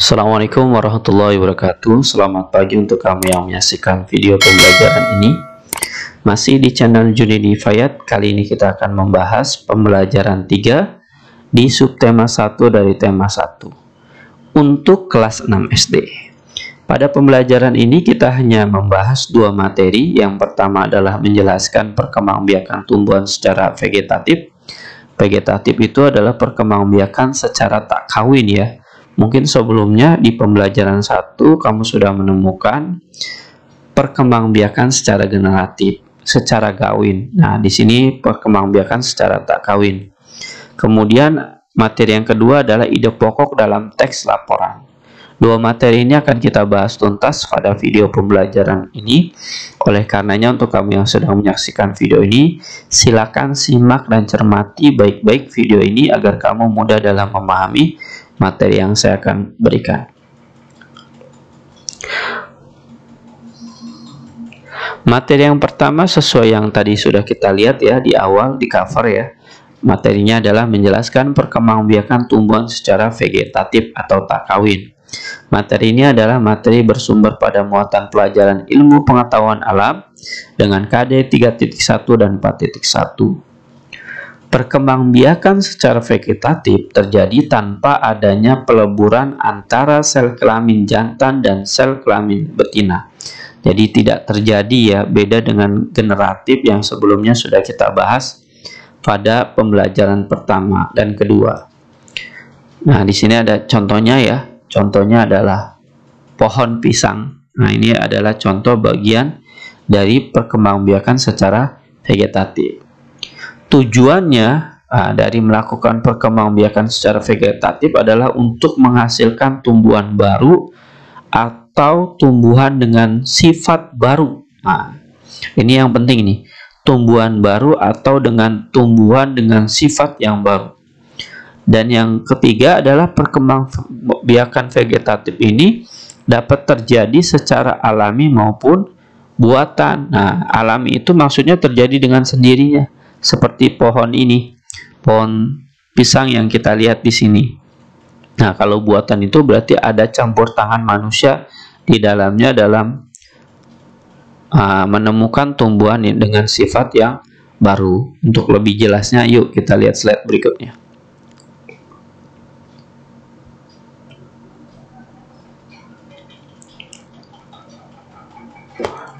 Assalamualaikum warahmatullahi wabarakatuh Selamat pagi untuk kamu yang menyaksikan video pembelajaran ini Masih di channel Junidi Fayat Kali ini kita akan membahas pembelajaran 3 Di subtema 1 dari tema 1 Untuk kelas 6 SD Pada pembelajaran ini kita hanya membahas dua materi Yang pertama adalah menjelaskan perkembangbiakan tumbuhan secara vegetatif Vegetatif itu adalah perkembangbiakan secara tak kawin ya Mungkin sebelumnya di pembelajaran 1 kamu sudah menemukan perkembangbiakan secara generatif, secara gawin. Nah, di sini perkembangbiakan secara tak kawin. Kemudian materi yang kedua adalah ide pokok dalam teks laporan. Dua materi ini akan kita bahas tuntas pada video pembelajaran ini. Oleh karenanya untuk kamu yang sedang menyaksikan video ini, silakan simak dan cermati baik-baik video ini agar kamu mudah dalam memahami materi yang saya akan berikan. Materi yang pertama sesuai yang tadi sudah kita lihat ya di awal di cover ya. Materinya adalah menjelaskan perkembangbiakan tumbuhan secara vegetatif atau tak kawin. Materi ini adalah materi bersumber pada muatan pelajaran ilmu pengetahuan alam dengan KD 3.1 dan 4.1. Perkembangbiakan secara vegetatif terjadi tanpa adanya peleburan antara sel kelamin jantan dan sel kelamin betina. Jadi tidak terjadi ya beda dengan generatif yang sebelumnya sudah kita bahas pada pembelajaran pertama dan kedua. Nah, di sini ada contohnya ya. Contohnya adalah pohon pisang. Nah, ini adalah contoh bagian dari perkembangbiakan secara vegetatif tujuannya uh, dari melakukan perkembangbiakan secara vegetatif adalah untuk menghasilkan tumbuhan baru atau tumbuhan dengan sifat baru. Nah, ini yang penting nih, tumbuhan baru atau dengan tumbuhan dengan sifat yang baru. Dan yang ketiga adalah perkembangbiakan vegetatif ini dapat terjadi secara alami maupun buatan. Nah, alami itu maksudnya terjadi dengan sendirinya seperti pohon ini, pohon pisang yang kita lihat di sini. Nah, kalau buatan itu berarti ada campur tangan manusia di dalamnya dalam uh, menemukan tumbuhan dengan sifat yang baru. Untuk lebih jelasnya, yuk kita lihat slide berikutnya.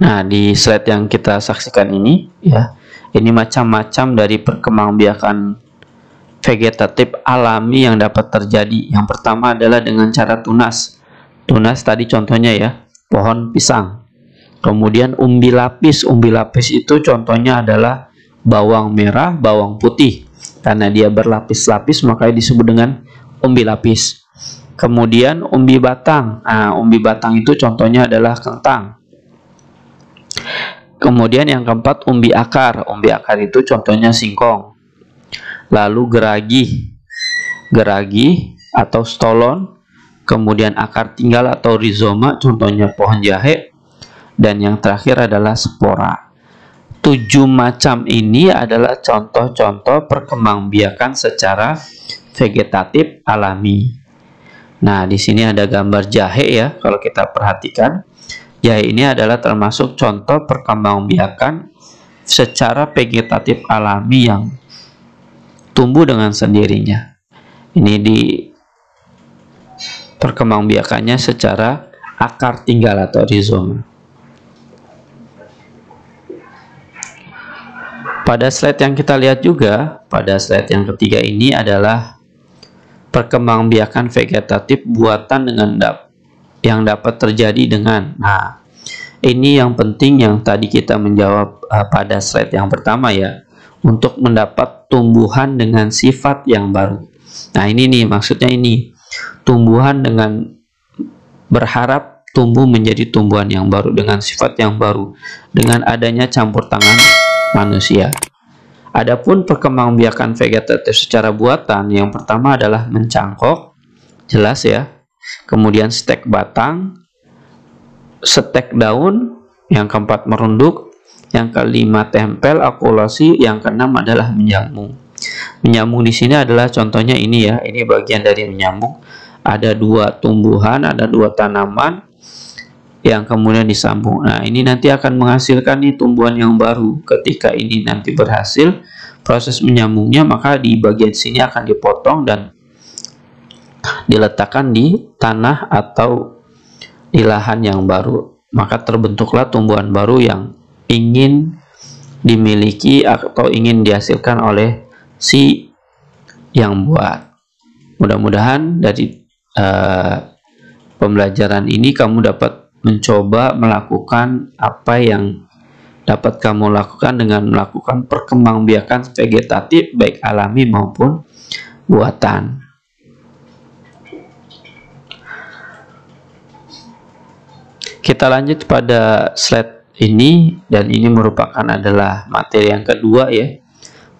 Nah, di slide yang kita saksikan ini, ya, ini macam-macam dari perkembangbiakan vegetatif alami yang dapat terjadi. Yang pertama adalah dengan cara tunas. Tunas tadi contohnya ya, pohon pisang. Kemudian umbi lapis, umbi lapis itu contohnya adalah bawang merah, bawang putih. Karena dia berlapis-lapis makanya disebut dengan umbi lapis. Kemudian umbi batang. Nah, umbi batang itu contohnya adalah kentang. Kemudian yang keempat umbi akar. Umbi akar itu contohnya singkong. Lalu geragi. Geragi atau stolon. Kemudian akar tinggal atau rizoma contohnya pohon jahe. Dan yang terakhir adalah spora. Tujuh macam ini adalah contoh-contoh perkembangbiakan secara vegetatif alami. Nah, di sini ada gambar jahe ya kalau kita perhatikan Ya ini adalah termasuk contoh perkembangbiakan secara vegetatif alami yang tumbuh dengan sendirinya. Ini di perkembangbiakannya secara akar tinggal atau rhizoma. Pada slide yang kita lihat juga, pada slide yang ketiga ini adalah perkembangbiakan vegetatif buatan dengan yang dapat terjadi dengan nah ini yang penting yang tadi kita menjawab uh, pada slide yang pertama ya untuk mendapat tumbuhan dengan sifat yang baru nah ini nih maksudnya ini tumbuhan dengan berharap tumbuh menjadi tumbuhan yang baru dengan sifat yang baru dengan adanya campur tangan manusia Adapun perkembangbiakan vegetatif secara buatan yang pertama adalah mencangkok jelas ya kemudian stek batang, stek daun, yang keempat merunduk, yang kelima tempel, akulasi, yang keenam adalah menyambung. Menyambung di sini adalah contohnya ini ya, ini bagian dari menyambung. Ada dua tumbuhan, ada dua tanaman, yang kemudian disambung. Nah, ini nanti akan menghasilkan nih tumbuhan yang baru. Ketika ini nanti berhasil proses menyambungnya, maka di bagian sini akan dipotong dan diletakkan di tanah atau di lahan yang baru maka terbentuklah tumbuhan baru yang ingin dimiliki atau ingin dihasilkan oleh si yang buat mudah-mudahan dari uh, pembelajaran ini kamu dapat mencoba melakukan apa yang dapat kamu lakukan dengan melakukan perkembangbiakan vegetatif baik alami maupun buatan. Kita lanjut pada slide ini dan ini merupakan adalah materi yang kedua ya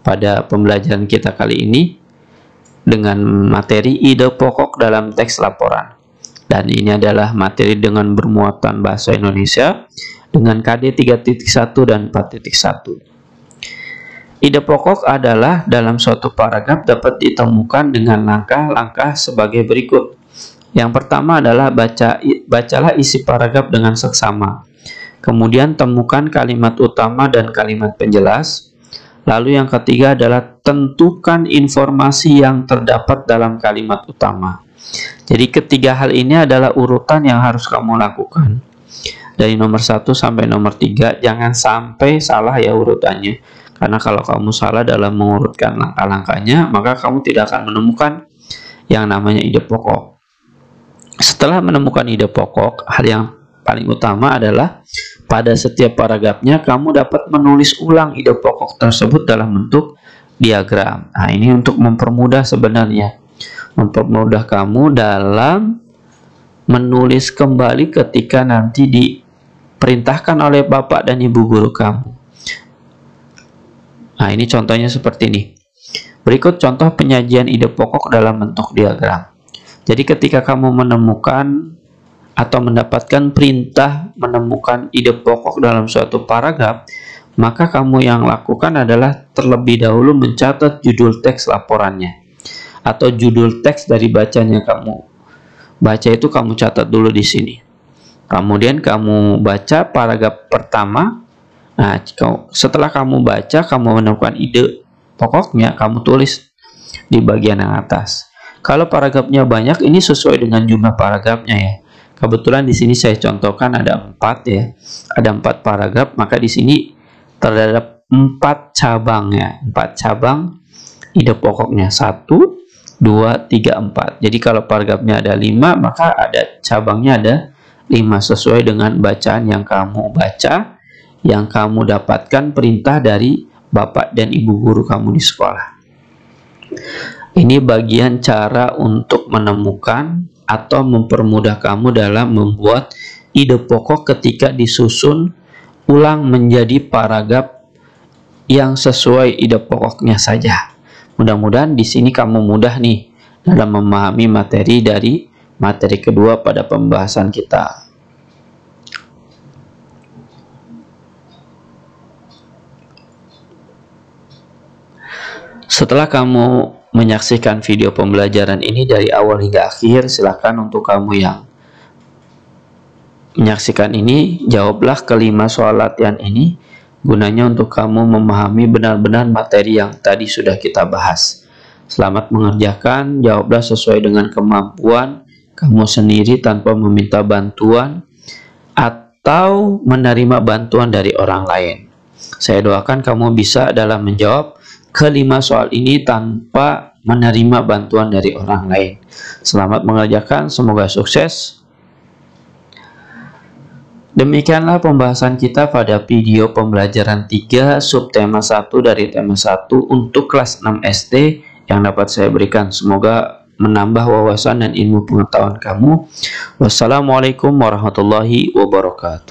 pada pembelajaran kita kali ini dengan materi ide pokok dalam teks laporan. Dan ini adalah materi dengan bermuatan bahasa Indonesia dengan KD 3.1 dan 4.1. Ide pokok adalah dalam suatu paragraf dapat ditemukan dengan langkah-langkah sebagai berikut. Yang pertama adalah baca bacalah isi paragraf dengan seksama. Kemudian temukan kalimat utama dan kalimat penjelas. Lalu yang ketiga adalah tentukan informasi yang terdapat dalam kalimat utama. Jadi ketiga hal ini adalah urutan yang harus kamu lakukan. Dari nomor 1 sampai nomor 3, jangan sampai salah ya urutannya. Karena kalau kamu salah dalam mengurutkan langkah-langkahnya, maka kamu tidak akan menemukan yang namanya ide pokok. Setelah menemukan ide pokok, hal yang paling utama adalah pada setiap paragrafnya kamu dapat menulis ulang ide pokok tersebut dalam bentuk diagram. Nah, ini untuk mempermudah sebenarnya. Mempermudah kamu dalam menulis kembali ketika nanti diperintahkan oleh bapak dan ibu guru kamu. Nah, ini contohnya seperti ini. Berikut contoh penyajian ide pokok dalam bentuk diagram. Jadi ketika kamu menemukan atau mendapatkan perintah menemukan ide pokok dalam suatu paragraf, maka kamu yang lakukan adalah terlebih dahulu mencatat judul teks laporannya atau judul teks dari bacanya kamu baca itu kamu catat dulu di sini. Kemudian kamu baca paragraf pertama. Nah, setelah kamu baca, kamu menemukan ide pokoknya, kamu tulis di bagian yang atas. Kalau paragrafnya banyak, ini sesuai dengan jumlah paragrafnya ya. Kebetulan di sini saya contohkan ada empat ya. Ada empat paragraf, maka di sini terhadap empat cabang ya. Empat cabang ide pokoknya. Satu, dua, tiga, empat. Jadi kalau paragrafnya ada lima, maka ada cabangnya ada lima. Sesuai dengan bacaan yang kamu baca, yang kamu dapatkan perintah dari bapak dan ibu guru kamu di sekolah. Ini bagian cara untuk menemukan atau mempermudah kamu dalam membuat ide pokok ketika disusun ulang menjadi paragraf yang sesuai ide pokoknya saja. Mudah-mudahan di sini kamu mudah nih dalam memahami materi dari materi kedua pada pembahasan kita. Setelah kamu menyaksikan video pembelajaran ini dari awal hingga akhir, silakan untuk kamu yang menyaksikan ini, jawablah kelima soal latihan ini gunanya untuk kamu memahami benar-benar materi yang tadi sudah kita bahas. Selamat mengerjakan, jawablah sesuai dengan kemampuan kamu sendiri tanpa meminta bantuan atau menerima bantuan dari orang lain. Saya doakan kamu bisa dalam menjawab kelima soal ini tanpa menerima bantuan dari orang lain. Selamat mengerjakan, semoga sukses. Demikianlah pembahasan kita pada video pembelajaran 3 subtema 1 dari tema 1 untuk kelas 6 SD yang dapat saya berikan. Semoga menambah wawasan dan ilmu pengetahuan kamu. Wassalamualaikum warahmatullahi wabarakatuh.